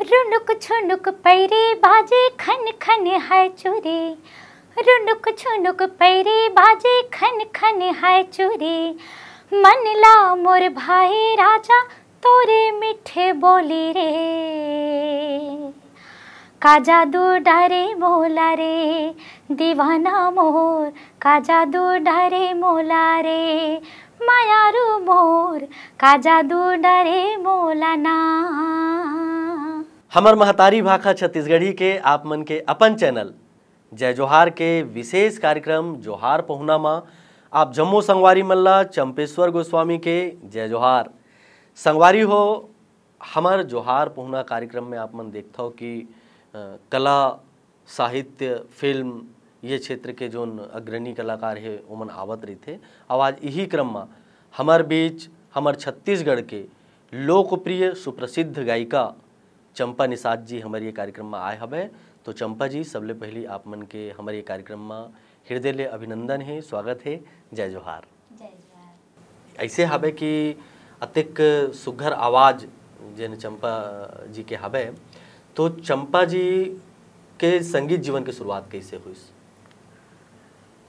रुनुक छुनुक पैरे बाजे खन खन हाय चुरे रुनुक छुनुक पैरे बाजे खन खन हाय चुरे मन ला मोर भाई राजा तोरे मीठे बोली रे का जादू डारे मोला रे दीवाना मोर का जादू डारे मोला रे मायारू मोर का जादू डारे मोला ना हमर महतारी भाखा छत्तीसगढ़ी के आप मन के अपन चैनल जय जोहार के विशेष कार्यक्रम जोहार पहुना माँ आप जम्मू संगवारी मल्ला चंपेश्वर गोस्वामी के जय जोहार संगवारी हो हमार जोहार पहुना कार्यक्रम में आप मन देखता हो कि कला साहित्य फिल्म ये क्षेत्र के जो अग्रणी कलाकार है ओमन आवत रही थे आज यही क्रम में हमार बीच हमार छत्तीसगढ़ के लोकप्रिय सुप्रसिद्ध गायिका चंपा निषाद जी हमारे ये कार्यक्रम में आए हवे तो चंपा जी सबले पहले आप मन के हमारे ये कार्यक्रम में हृदय ले अभिनंदन है स्वागत है जय जोहार ऐसे हबे कि अतिक सुघर आवाज़ जन चंपा जी के हवे तो चंपा जी के संगीत जीवन के शुरुआत कैसे हुई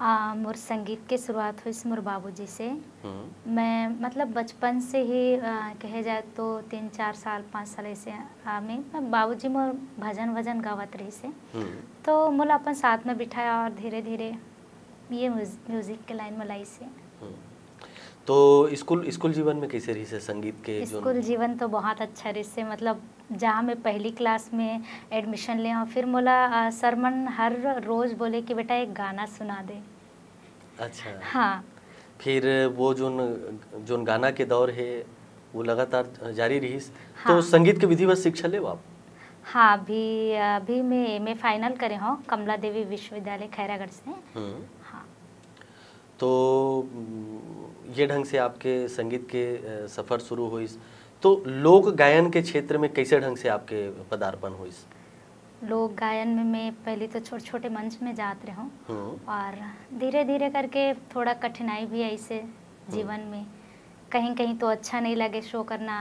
आ, मोर संगीत के शुरुआत हुई मोर बाबूजी से हम्म। मैं मतलब बचपन से ही आ, कहे जाए तो तीन चार साल पाँच साल ऐसे में बाबूजी मोर भजन भजन गावत रही से हम्म। तो मोला अपन साथ में बिठाया और धीरे धीरे ये म्यूजिक के लाइन में लाई से हम्म। तो स्कूल स्कूल जीवन में कैसे रही से संगीत के स्कूल जीवन तो बहुत अच्छा रही से मतलब जहाँ मैं पहली क्लास में एडमिशन ले और फिर मोला सरमन हर रोज बोले कि बेटा एक गाना सुना दे अच्छा हाँ फिर वो जो जो गाना के दौर है वो लगातार जारी रही तो हाँ। तो संगीत के विधिवत शिक्षा ले आप हाँ अभी अभी मैं एम फाइनल करे हूँ कमला देवी विश्वविद्यालय खैरागढ़ से हम्म। हाँ तो ये ढंग से आपके संगीत के सफ़र शुरू हुई तो लोक गायन के क्षेत्र में कैसे ढंग से आपके पदार्पण हुई लोक गायन में मैं पहले तो छोटे छोटे मंच में जाते रहूँ हम्म। और धीरे धीरे करके थोड़ा कठिनाई भी आई से हम्म। जीवन में कहीं कहीं तो अच्छा नहीं लगे शो करना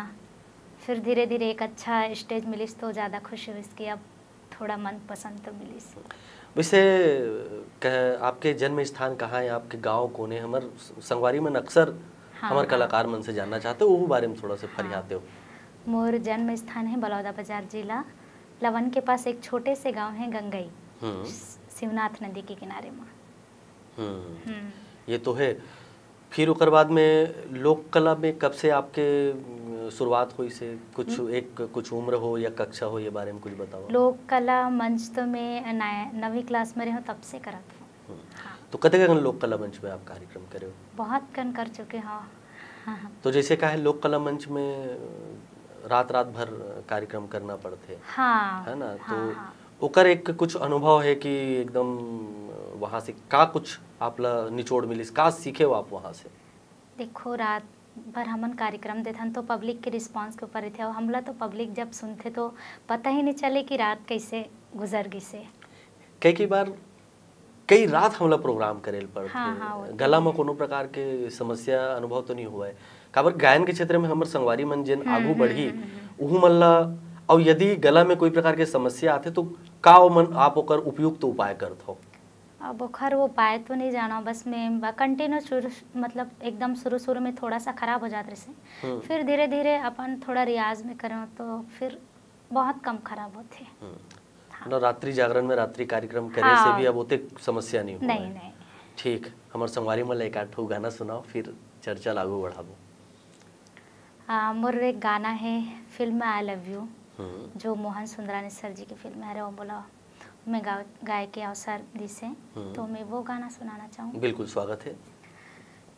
फिर धीरे धीरे एक अच्छा स्टेज मिली तो ज़्यादा खुशी हुई इसकी अब थोड़ा मन पसंद तो मिली वैसे आपके जन्म स्थान कहाँ है आपके गांव कौन है हमार संगवारी मन अक्सर हाँ, हाँ, कलाकार मन से जानना चाहते हो वो बारे में थोड़ा सा फरियाते हो हाँ। मोर जन्म स्थान है बलौदा बाजार जिला लवन के पास एक छोटे से गांव है गंगई हम्म। शिवनाथ नदी के किनारे में हम्म। हम्म। ये तो है फिर उकर बाद में लोक कला में कब से आपके शुरुआत हुई से कुछ हुँ? हम्म। एक कुछ उम्र हो या कक्षा हो ये बारे में कुछ बताओ लोक कला मंच तो मैं नवी क्लास में रही हूँ तब से करा हम्म। हाँ। था तो कते कन लोक कला मंच में आप कार्यक्रम करे हो बहुत कन कर चुके हाँ, तो जैसे कहा है लोक कला मंच में रात रात भर कार्यक्रम करना पड़ते हाँ, है ना हाँ, तो हाँ। एक कुछ अनुभव है कि एकदम वहाँ से का कुछ आप निचोड़ मिली का सीखे हो आप वहाँ से देखो रात पर हमन कार्यक्रम देथन तो पब्लिक के रिस्पांस के ऊपर रहते और हमला तो पब्लिक जब सुनते तो पता ही नहीं चले कि रात कैसे गुजर गई कई कई बार कई रात हमला प्रोग्राम करे पर हाँ, हाँ, गला में कोनो प्रकार के समस्या अनुभव तो नहीं हुआ है काबर गायन के क्षेत्र में हमर संगवारी मन जिन हम्म, आगू हम्म, बढ़ी ऊ मल्ला और यदि गला में कोई प्रकार के समस्या आते तो का मन आप उपयुक्त उपाय करते हो बुखार वो पाए तो नहीं जाना बस मैं कंटिन्यू शुरू मतलब एकदम शुरू शुरू में थोड़ा सा ख़राब हो जाते से हम्म। फिर धीरे धीरे अपन थोड़ा रियाज में करें तो फिर बहुत कम खराब होते हम्म। हाँ। रात्रि जागरण में रात्रि कार्यक्रम करने हाँ। से भी हाँ। अब उतनी समस्या नहीं हो नहीं नहीं ठीक हमारे संगवारी में एक आठ गाना सुनाओ फिर चर्चा लागू बढ़ा दो मोर एक गाना है फिल्म आई लव यू जो मोहन सुंदरानी सर जी की फिल्म है रे वो बोला मैं गाय के अवसर दिसे हम्म। तो मैं वो गाना सुनाना चाहूँ बिल्कुल स्वागत है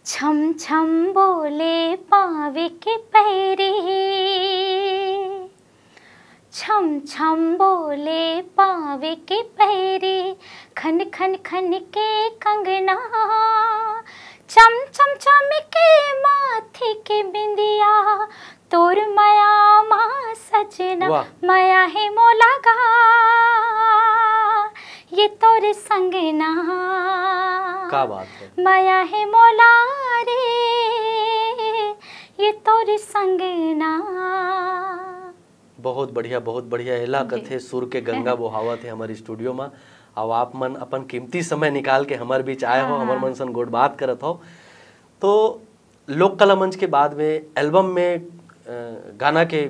छम छम बोले पावे के पैरे छम छम बोले पावे के पैरे खन खन खन के कंगना चम चम चम क्या बात है माया है मोला रे ये तोरी संगना बहुत बढ़िया बहुत बढ़िया एला कथे सुर के गंगा बोहावा थे हमारे स्टूडियो में अब आप मन अपन कीमती समय निकाल के हमारे बीच आए हो हमारे मन हाँ। सन गोट बात करत हो तो लोक कला मंच के बाद में एल्बम में गाना के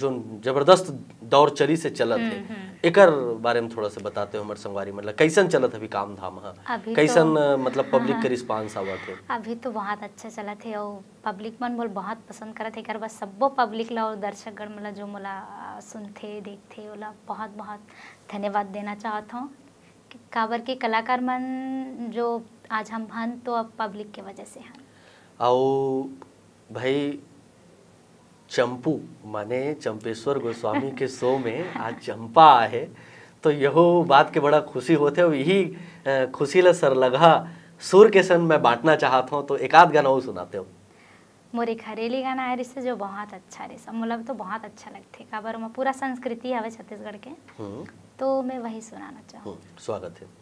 जो जबरदस्त दौर चली से चलत हम्म, है हम्म। एक बारे में थोड़ा सा बताते हो हमारे संगवारी मतलब कैसन चलत अभी काम धाम हाँ तो- कैसन तो, मतलब पब्लिक हाँ, हाँ। के रिस्पांस आवा थे अभी तो बहुत अच्छा चलत है और पब्लिक मन बोल बहुत पसंद करते एक बार बस सबो पब्लिक ला और दर्शक गण मतलब जो मोला सुनते देखते ओला बहुत बहुत धन्यवाद देना चाहता हूँ काबर के कलाकार मन जो आज हम भन तो अब पब्लिक के वजह से हैं और भाई चंपू माने चंपेश्वर गोस्वामी के शो में आज चंपा आहे तो यह बात के बड़ा खुशी होते हो यही खुशी ल सरलगा सुर के सन मैं बांटना चाहता हूँ तो एकाध गाना सुनाते हो मोरे घरेली गाना है रिसे जो बहुत अच्छा रिसे मतलब तो बहुत अच्छा लगते काबर में पूरा संस्कृति हवे छत्तीसगढ़ के हम्म। तो मैं वही सुनाना चाहूँ हम्म, स्वागत है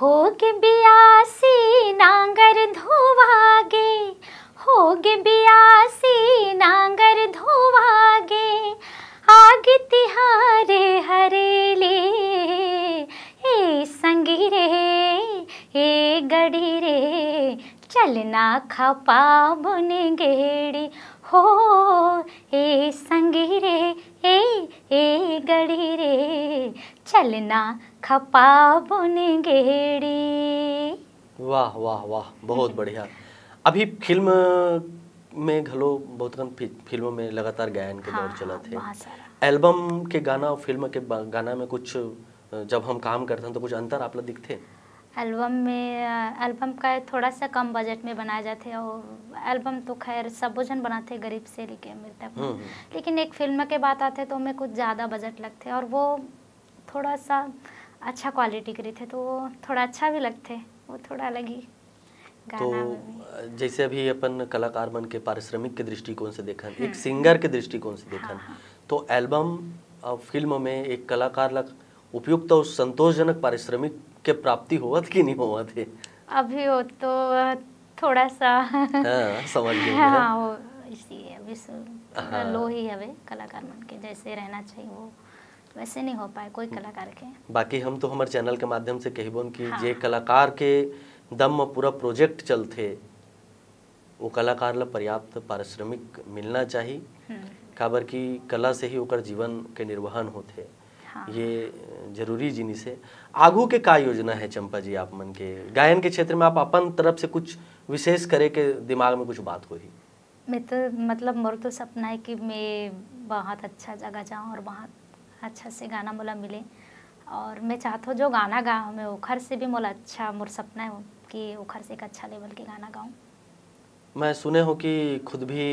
होगे बियासी नांगर धोवागे होगे बियासी आखा पावन गेड़ी हो ए संगी रे ए ए गड़ी रे चलना खपा बुने गेड़ी वाह वाह वाह बहुत बढ़िया अभी फिल्म में घलो बहुत कम फिल्मों में लगातार गायन के हाँ, दौर चला थे एल्बम के गाना और फिल्म के गाना में कुछ जब हम काम करते हैं तो कुछ अंतर आप लोग दिखते हैं एल्बम में एल्बम का थोड़ा सा कम बजट में बनाया जाते हैं और एल्बम तो खैर सब जन बनाते गरीब से लेके अमीर तक हम्म, हम्म। लेकिन एक फिल्म के बात आते तो हमें कुछ ज़्यादा बजट लगते और वो थोड़ा सा अच्छा क्वालिटी के थे तो वो थोड़ा अच्छा भी लगते वो थोड़ा अलग ही तो जैसे अभी अपन कलाकार मन के पारिश्रमिक के दृष्टिकोण से देखा एक हाँ। सिंगर के दृष्टिकोण से देखा हाँ, हाँ। तो एल्बम और फिल्म में एक कलाकार लग उपयुक्त और संतोषजनक पारिश्रमिक के प्राप्ति होवत कि नहीं होवत है अभी हो तो थोड़ा सा हाँ, समझ गए हाँ वो इसी है अभी हाँ। लो ही हवे कलाकार मन के जैसे रहना चाहिए वो वैसे नहीं हो पाए कोई कलाकार के बाकी हम तो हमारे चैनल के माध्यम से कहबोन कि हाँ। जे कलाकार के दम में पूरा प्रोजेक्ट चलते वो कलाकार ला पर्याप्त पारिश्रमिक मिलना चाहिए हम्म। काबर की कला से ही उकर जीवन के निर्वहन होते हाँ। ये जरूरी जिनिस है आगू के का योजना है चंपा जी आप मन के गायन के क्षेत्र में आप अपन तरफ से कुछ विशेष करे के दिमाग में कुछ बात हो ही मैं तो मतलब मोर तो सपना है कि मैं बहुत अच्छा जगह जाऊँ और बहुत अच्छा से गाना मोला मिले और मैं चाहता हूँ जो गाना गाओ मैं ओखर से भी मोला अच्छा मोर सपना है कि ओखर से एक अच्छा लेवल के गाना गाऊँ मैं सुने हूँ कि खुद भी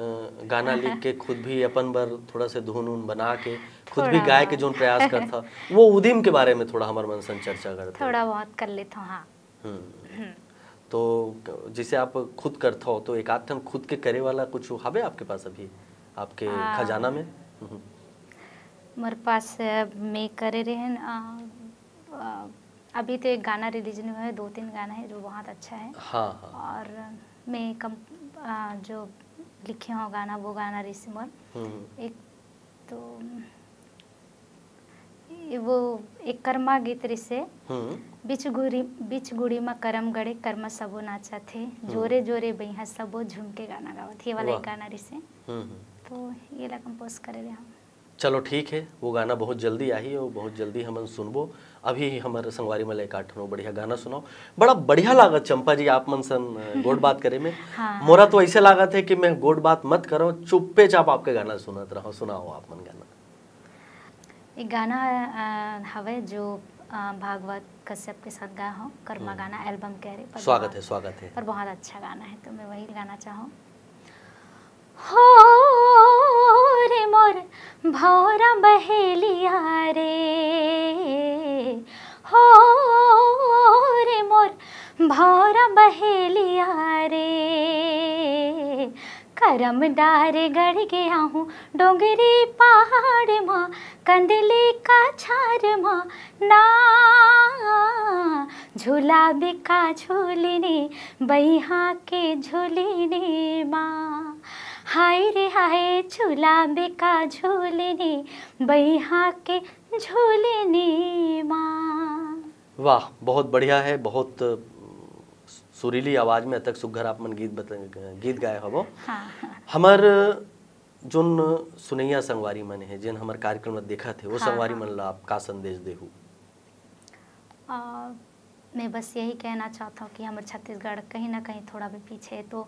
गाना लिख के खुद भी अपन बर थोड़ा से धुन उन बना के खुद भी गाय के जो प्रयास कर था वो उदिम के बारे में थोड़ा हमारे मन से चर्चा कर थोड़ा बहुत कर ले तो हाँ हम्म। हम्म। तो जिसे आप खुद कर था तो एक आध खुद के करे वाला कुछ हवे आपके पास अभी आपके खजाना में मर हम्म। पास मैं करे रहे अभी तो एक गाना रिलीज नहीं हुआ है दो तीन गाना है जो बहुत अच्छा है हाँ, हाँ। और मैं कम जो लिखे हों गाना वो गाना रिसिमर हम्म। एक तो वो एक कर्मा गीत रिसे हम्म। बिच गुड़ी बिच गुड़ी में करम गड़े कर्म सबो नाचा थे हम्म। जोरे जोरे बहिया सबो झुमके गाना गावत ये वाला एक गाना रिसे तो ये ला कंपोज करे रहे हम चलो ठीक है वो गाना बहुत जल्दी आई और बहुत जल्दी हम सुनबो अभी हमारे संगवारी मलय ठनो बढ़िया गाना सुनाओ बड़ा बढ़िया लागत चंपा जी आप मन सन गोड बात करे में हाँ। मोरा तो ऐसे लागत है कि मैं गोड बात मत करो चुप्पे चाप आपके गाना सुनत रहो सुनाओ आप मन गाना एक गाना हवे जो भागवत कश्यप के साथ गाया हूँ कर्मा हम्म। गाना एल्बम कह रहे स्वागत है स्वागत है पर बहुत अच्छा गाना है तो मैं वही गाना चाहूँ रे मोर भौरा बहेलिया रे हो रे मोर भौरा बहेलिया रे करमदार गढ़ गया हूँ डोंगरी पहाड़ माँ कंदली का छार माँ ना झूला बिका झूलनी बैहा के झूलिनी माँ हाय रे हाय झूलाबे का झूलने बैहा के झूलने माँ वाह बहुत बढ़िया है बहुत सुरीली आवाज में तक सुघर आप मन गीत बत, गीत गाए हबो हाँ, हाँ। जोन सुनैया संगवारी मन है जिन हमार कार्यक्रम देखा थे वो हाँ, संगवारी हाँ। मन ला आप का संदेश देहू मैं बस यही कहना चाहता हूँ कि हमारे छत्तीसगढ़ कहीं ना कहीं थोड़ा भी पीछे तो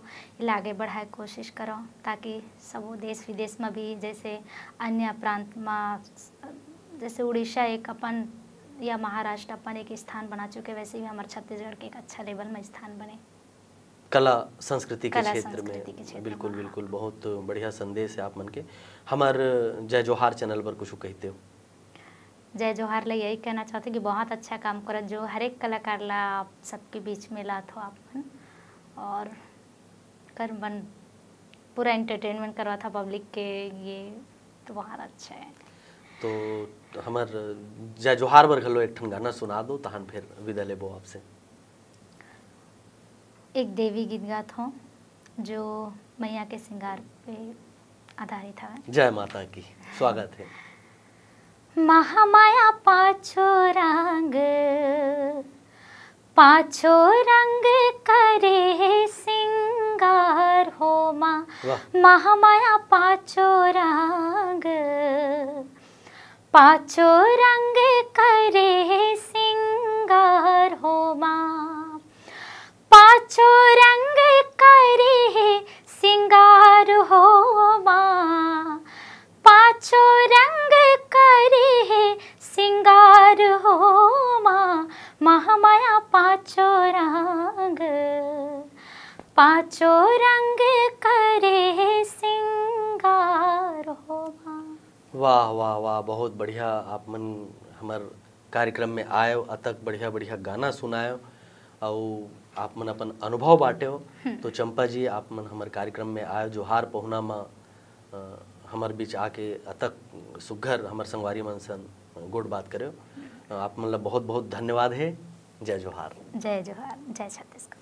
आगे बढ़ाए कोशिश करो ताकि सब देश विदेश में भी जैसे अन्य प्रांत में जैसे उड़ीसा एक अपन या महाराष्ट्र अपन एक स्थान बना चुके वैसे भी हमारे छत्तीसगढ़ के एक अच्छा लेवल में स्थान बने कला संस्कृति के क्षेत्र में के बिल्कुल बिल्कुल बहुत बढ़िया संदेश है आप मन के हमारे जय जोहार चैनल पर कुछ कहते हो जय जोहार ला यही कहना चाहते कि बहुत अच्छा काम करत जो हर एक कलाकार ला आप सबके बीच में ला हो तो आप और कर बन पूरा एंटरटेनमेंट करवा था पब्लिक के ये तो बहुत अच्छा है तो हमार जय जोहार बर घलो एक ठन गाना सुना दो तहन फिर विदा लेबो आपसे एक देवी गीत गात हो जो मैया के सिंगार पे आधारित है जय माता की स्वागत है महामाया पाछो रंग पाछो रंग करे सिंगार होमा महामाया पाछो रंग पाछो रंग करे सिंगार होमा वाह वाह बहुत बढ़िया आप मन हमार कार्यक्रम में आयो अतक बढ़िया बढ़िया गाना सुनाय और आप मन अपन अनुभव बांटे हो हम्म। तो चंपा जी आप मन हमारे कार्यक्रम में आयो जोहार पहुना माँ हमार बीच आके अतक सुघर हमार संगवारी मन सन गुड़ बात करे हम्म। आप मतलब बहुत बहुत धन्यवाद है जय जोहार जय जोहार जय छत्तीसगढ़